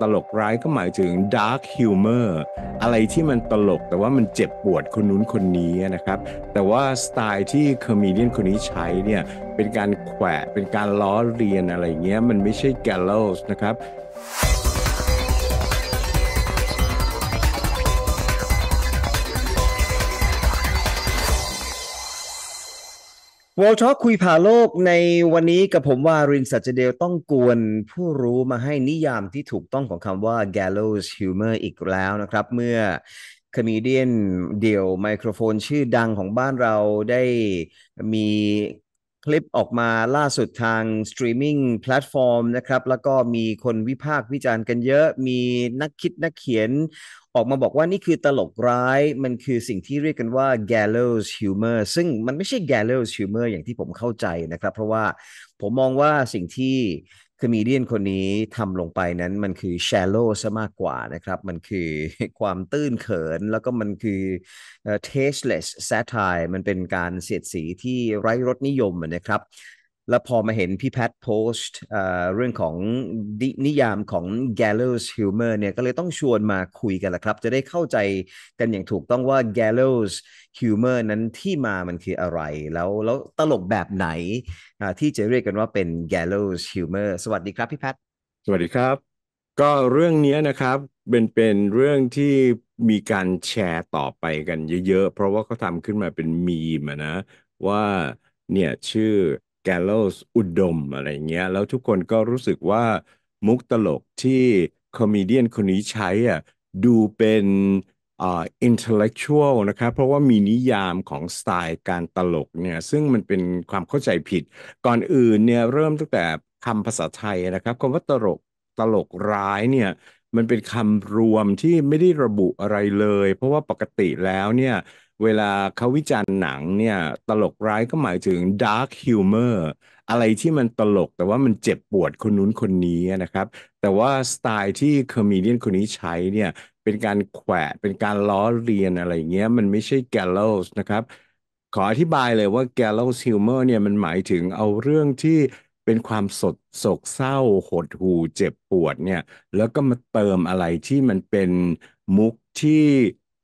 ตลกร้ายก็หมายถึง dark humor อะไรที่มันตลกแต่ว่ามันเจ็บปวดคนนู้นคนนี้นะครับ แต่ว่าสไตล์ที่คอมเดีนคนนี้ใช้เนี่ย เป็นการแขวะ เป็นการล้อเรียนอะไรเงี้ยมันไม่ใช่ gallows นะครับวอลท็อกคุยผ่าโลกในวันนี้กับผมว่ารินสัจเดลต้องกวน ผู้รู้มาให้นิยามที่ถูกต้องของคำว่า gallows humor อีกแล้วนะครับ เมื่อคมีเดียนเดี่ยวไมโครโฟนชื่อดังของบ้านเราได้มีคลิปออกมาล่าสุดทางสตรีมมิ่งแพลตฟอร์มนะครับแล้วก็มีคนวิพากษ์วิจารณ์กันเยอะ มีนักคิดนักเขียน ออกมาบอกว่านี่คือตลกร้าย มันคือสิ่งที่เรียกกันว่า gallows humor ซึ่งมันไม่ใช่ gallows humor อย่างที่ผมเข้าใจนะครับ เพราะว่าผมมองว่าสิ่งที่คือมีเดียนคนนี้ทำลงไปนั้นมันคือ shallow ซะมากกว่านะครับ มันคือความตื้นเขินแล้วก็มันคือ tasteless satire มันเป็นการเสียดสีที่ไร้รสนิยมนะครับแล้วพอมาเห็นพี่แพทโพสต์เรื่องของนิยามของ gallows humor เนี่ยก็เลยต้องชวนมาคุยกันละครับ จะได้เข้าใจกันอย่างถูกต้องว่า gallows humor นั้นที่มามันคืออะไร แล้วแล้วตลกแบบไหนที่จะเรียกกันว่าเป็น gallows humor สวัสดีครับพี่แพทสวัสดีครับ ก็เรื่องนี้นะครับเป็นเป็นเรื่องที่มีการแชร์ต่อไปกันเยอะ ๆ เพราะว่าเขาทำขึ้นมาเป็นมีมนะว่าเนี่ยชื่อแกลโลสอุดม อะไรเงี้ยแล้วทุกคนก็รู้สึกว่ามุกตลกที่คอมเมเดียนคนนี้ใช้อ่ะดูเป็นอ่าอินเทลเล็กชวลนะครับเพราะว่ามีนิยามของสไตล์การตลกเนี่ยซึ่งมันเป็นความเข้าใจผิด ก่อนอื่นเนี่ยเริ่มตั้งแต่คำภาษาไทยนะครับคำว่าตลกตลกร้ายเนี่ยมันเป็นคำรวมที่ไม่ได้ระบุอะไรเลย เพราะว่าปกติแล้วเนี่ยเวลาเขาวิจารณ์หนังเนี่ยตลกร้ายก็หมายถึง dark humor อะไรที่มันตลกแต่ว่ามันเจ็บปวดคนนู้นคนนี้นะครับ แต่ว่าสไตล์ที่คอมเมดี้คนนี้ใช้เนี่ย เป็นการแขวะเป็นการล้อเลียนอะไรเงี้ย มันไม่ใช่แกลโลสนะครับขออธิบายเลยว่าแกลโลสฮิวเมอร์เนี่ยมันหมายถึงเอาเรื่องที่เป็นความสดโศกเศร้าหดหู่เจ็บปวดเนี่ยแล้วก็มาเติมอะไรที่มันเป็นมุกที่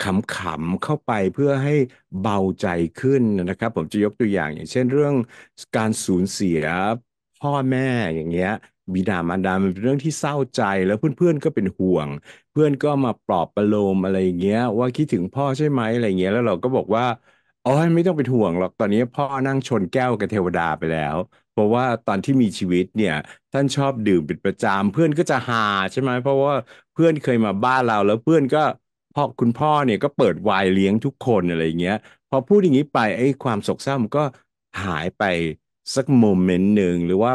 ขำๆเข้าไปเพื่อให้เบาใจขึ้นนะครับ ผมจะยกตัวอย่างอย่างเช่นเรื่องการสูญเสีย พ่อแม่อย่างเงี้ยบิดามารดามันเป็นเรื่องที่เศร้าใจแล้วเพื่อนๆก็เป็นห่วง เพื่อนก็มาปลอบประโลมอะไรเงี้ย ว่าคิดถึงพ่อใช่ไหมอะไรเงี้ยแล้วเราก็บอกว่าอ๋อไม่ต้องเป็นห่วงหรอกตอนนี้ พ่อนั่งชนแก้วกับเทวดาไปแล้ว เพราะว่าตอนที่มีชีวิตเนี่ยท่านชอบดื่มเป็นประจำเพื่อนก็จะหาใช่ไหมเพราะว่าเพื่อนเคยมาบ้านเราแล้วเพื่อนก็พาอคุณพ่อเนี่ยก็เปิดวายเลี้ยงทุกคนอะไรเงี้ยพอพูดอย่างนี้ไปไอ้ความโศกเศร้ามันก็หายไปสักโมเมนต์หนึ่งหรือว่า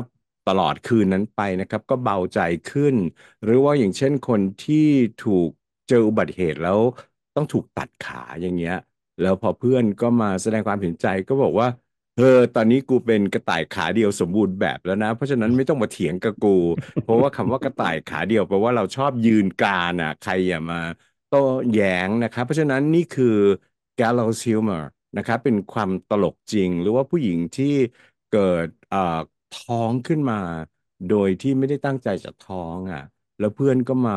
ตลอดคืนนั้นไปนะครับ ก็เบาใจขึ้น หรือว่าอย่างเช่นคนที่ถูกเจออุบัติเหตุแล้ว ต้องถูกตัดขาอย่างเงี้ยแล้วพอเพื่อนก็มาแสดงความเห็นใจก็บอกว่าเออตอนนี้กูเป็นกระต่ายขาเดียวสมบูรณ์แบบแล้วนะ เพราะฉะนั้นไม่ต้องมาเถียงกับกู เพราะว่าคำว่ากระต่ายขาเดียวแปลว่าเราชอบยืนการอ่ะ ใครอย่ามาโต้แย้งนะครับ เพราะฉะนั้นนี่คือ gallows humor นะครับเป็นความตลกจริง หรือว่าผู้หญิงที่เกิดท้องขึ้นมา โดยที่ไม่ได้ตั้งใจจะท้องอ่ะแล้วเพื่อนก็มา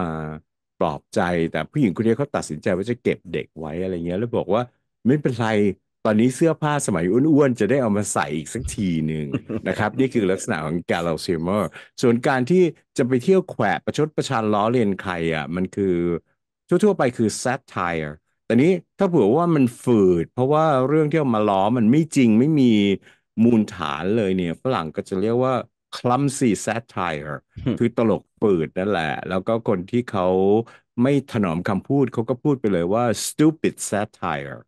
ปลอบใจแต่ผู้หญิงคนนี้เขาตัดสินใจว่าจะเก็บเด็กไว้อะไรเงี้ยแล้วบอกว่าไม่เป็นไรตอนนี้เสื้อผ้าสมัยอ้วนๆจะได้เอามาใส่อีกสักทีหนึ่งนะครับ นี่คือลักษณะของการเราซิมเมอร์ส่วนการที่จะไปเที่ยวแขวะประชดประชันล้อเลียนใครอ่ะมันคือทั่วๆไปคือ satire แต่นี้ถ้าเผื่อว่ามันฝืดเพราะว่าเรื่องที่เอามาล้อมันไม่จริงไม่มีมูลฐานเลย เนี่ยฝรั่งก็จะเรียกว่า clumsy satire คือตลกฝืดนั่นแหละ แล้วก็คนที่เขาไม่ถนอมคำพูดเขาก็พูดไปเลยว่า stupid satire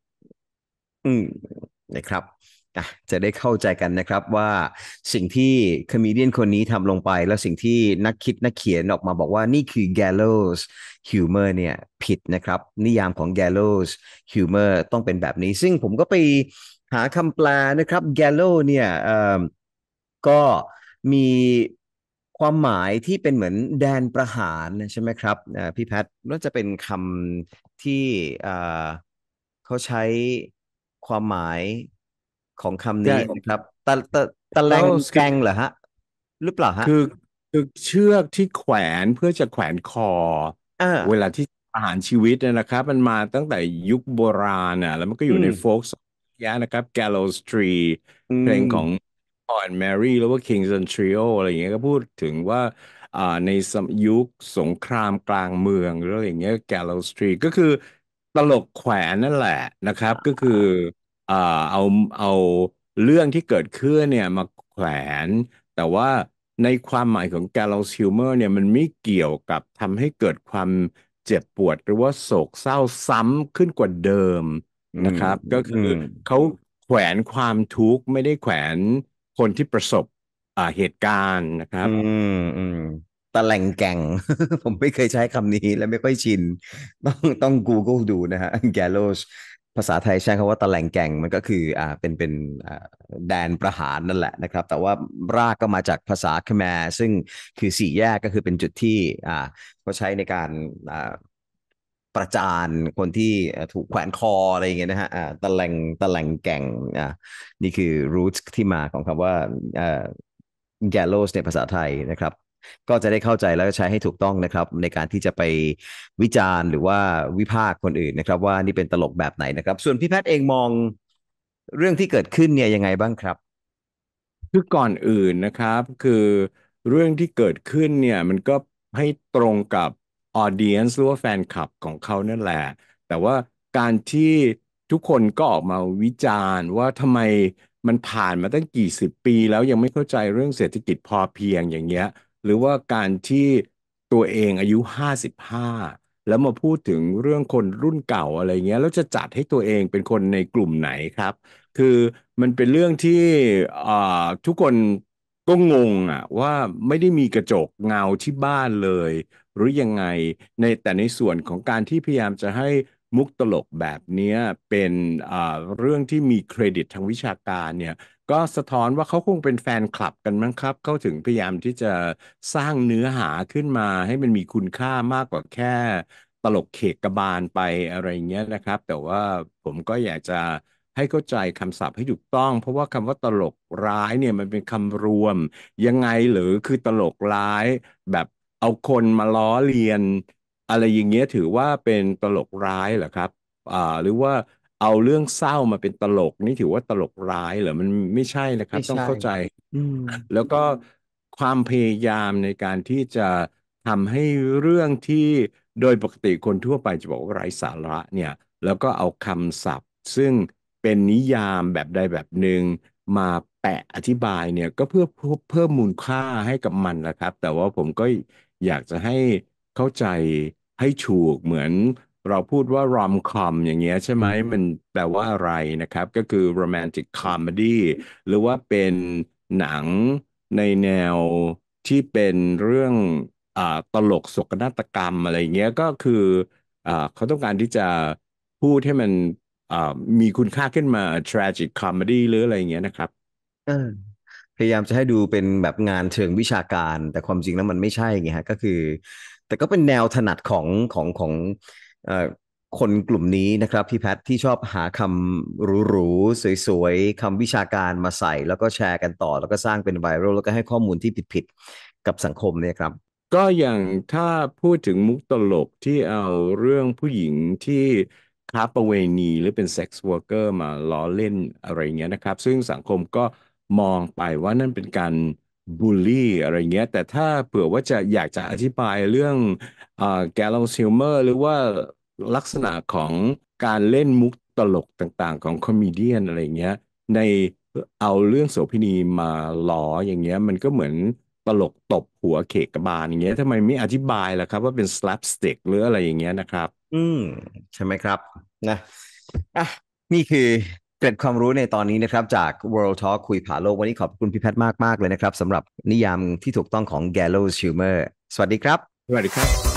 อืมนะครับจะได้เข้าใจกันนะครับว่าสิ่งที่คอมเมดี้คนนี้ทำลงไป แล้วสิ่งที่นักคิดนักเขียนออกมาบอกว่า นี่คือ gallows humor เนี่ยผิดนะครับ นิยามของ gallows humor ต้องเป็นแบบนี้ ซึ่งผมก็ไปหาคำแปลนะครับ gallo เนี่ยก็มีความหมายที่เป็นเหมือนแดนประหารใช่ไหมครับพี่แพทน่าจะเป็นคำที่เขาใช้ความหมายของคำนี้ครับ ตะตะตะแลงแกงเหรอฮะ หรือเปล่าฮะ คือ คือเชือกที่แขวนเพื่อจะแขวนคอ เวลาที่อาหารชีวิตเนี่ยนะครับ มันมาตั้งแต่ยุคโบราณอ่ะ แล้วมันก็อยู่ในโฟกซ์ยะนะครับ Gallows Tree เพลงของพอนแมรี่หรือว่า Kingston Trio อะไรอย่างเงี้ย ก็พูดถึงว่า ในสมยุคสงครามกลางเมืองหรืออะไรอย่างเงี้ย Gallows Tree ก็คือตลกแขวนนั่นแหละนะครับ ก็คือเอาเอาเรื่องที่เกิดขึ้นเนี่ยมาแขวนแต่ว่าในความหมายของแกลลองซิวเมอร์เนี่ยมันไม่เกี่ยวกับทำให้เกิดความเจ็บปวด หรือว่าโศกเศร้าซ้ำขึ้นกว่าเดิมนะครับ ก็คือเขาแขวนความทุกข์ไม่ได้แขวนคนที่ประสบอ่าเหตุการณ์นะครับอืมอืมตะแหลงแก่งผมไม่เคยใช้คำนี้และไม่ค่อยชิน ต้องต้อง Google ดูนะฮะ gallows ภาษาไทยใช้คำว่าตะแหลงแก่งมันก็คืออ่าเป็นเป็นแดนประหารนั่นแหละนะครับ แต่ว่ารากก็มาจากภาษาคแมร์ซึ่งคือสี่แยกก็คือเป็นจุดที่ อ่าเขาใช้ในการอ่าประจานคนที่ถูกแขวนคออะไรอย่างเงี้ยนะฮะตะแหลงตะแหลงแก่งอ่านี่คือรูทที่มาของคำว่าอ่า gallows ในภาษาไทยนะครับก็จะได้เข้าใจแล้วก็ใช้ให้ถูกต้องนะครับ ในการที่จะไปวิจารณ์หรือว่าวิพากษ์คนอื่นนะครับ ว่านี่เป็นตลกแบบไหนนะครับ ส่วนพี่แพทย์เองมองเรื่องที่เกิดขึ้นเนี่ยยังไงบ้างครับคือก่อนอื่นนะครับ คือเรื่องที่เกิดขึ้นเนี่ย มันก็ให้ตรงกับออเดียนซ์หรือว่าแฟนคลับของเขานั่นแหละแต่ว่าการที่ทุกคนก็ออกมาวิจารณ์ว่าทำไมมันผ่านมาตั้งกี่สิบปี แล้วยังไม่เข้าใจเรื่องเศรษฐกิจพอเพียงอย่างเงี้ยหรือว่าการที่ตัวเองอายุห้าสิบห้าแล้วมาพูดถึงเรื่องคนรุ่นเก่าอะไรเงี้ยแล้วจะจัดให้ตัวเองเป็นคนในกลุ่มไหนครับ คือมันเป็นเรื่องที่ทุกคนก็งงอ่ะว่าไม่ได้มีกระจกเงาที่บ้านเลย หรือยังไงในแต่ในส่วนของการที่พยายามจะให้มุกตลกแบบนี้เป็นเรื่องที่มีเครดิตทางวิชาการเนี่ยก็สะท้อนว่าเขาคงเป็นแฟนคลับกันมั้งครับเขาถึงพยายามที่จะสร้างเนื้อหาขึ้นมาให้มันมีคุณค่ามากกว่าแค่ ตลกเขกกระบาลไปอะไรเงี้ยนะครับ แต่ว่าผมก็อยากจะให้เข้าใจคำศัพท์ให้ถูกต้อง เพราะว่าคำว่าตลกร้ายเนี่ยมันเป็นคำรวมยังไงหรือคือตลกร้าย แบบเอาคนมาล้อเลียนอะไรอย่างเงี้ยถือว่าเป็นตลกร้ายเหรอครับอ่าหรือว่าเอาเรื่องเศร้ามาเป็นตลก นี่ถือว่าตลกร้ายเหรอมันไม่ใช่นะครับ ต้องเข้าใจแล้วก็ความพยายามในการที่จะทำให้เรื่องที่โดยปกติคนทั่วไปจะบอกว่าไร้สาระเนี่ย แล้วก็เอาคำศัพท์ ซึ่งเป็นนิยามแบบใดแบบหนึ่ง มาแปะอธิบายเนี่ย ก็เพื่อเพิ่มมูลค่าให้กับมันนะครับ แต่ว่าผมก็อยากจะให้เข้าใจให้ถูกเหมือน เราพูดว่ารอมคอม อย่างเงี้ยใช่ไหมมันแปลว่าอะไรนะครับ ก็คือ romantic comedy หรือว่าเป็นหนังในแนวที่เป็นเรื่องอตลกศกนาฏกรรมอะไรเงี้ยก็คืออเขาต้องการที่จะพูดให้มันมีคุณค่าขึ้นมา tragic comedy หรืออะไรเงี้ยนะครับพยายามจะให้ดูเป็นแบบงานเชิงวิชาการแต่ความจริงแล้วมันไม่ใช่ไงฮะก็คือ แต่ก็เป็นแนวถนัดของของของคนกลุ่มนี้นะครับพี่แพทที่ชอบหาคำหรูๆสวยๆคำวิชาการมาใส่ แล้วก็แชร์กันต่อ แล้วก็สร้างเป็นไวรัลแล้วก็ให้ข้อมูลที่ผิดๆกับสังคมเนี่ยครับก็อย่างถ้าพูดถึงมุกตลกที่เอาเรื่องผู้หญิงที่ค้าประเวณี หรือเป็นเซ็กซ์วอร์เกอร์มาล้อเล่นอะไรเงี้ยนะครับ ซึ่งสังคมก็มองไปว่านั่นเป็นการบูลลี่อะไรเงี้ยแต่ถ้าเผื่อว่าจะอยากจะอธิบายเรื่องอแกลซิลเมอร์หรือว่าลักษณะของการเล่นมุกตลกต่างๆ ของคอมเมเดียนอะไรเงี้ย ในเอาเรื่องโสพินีมาล้ออย่างเงี้ย มันก็เหมือนตลกตบหัวเขกกบาลอย่างเงี้ยทำไมไม่อธิบายล่ะครับว่าเป็นสลับสติกหรืออะไรอย่างเงี้ยนะครับ อืม ใช่ไหมครับ นะอ่ะนี่คือเกิ็ดความรู้ในตอนนี้นะครับ จาก World Talk คุยผ่าโลกวันนี้ขอบคุณพี่แพทย์มากมากเลยนะครับสำหรับนิยามที่ถูกต้องของ Gallows Humor สวัสดีครับ สวัสดีครับ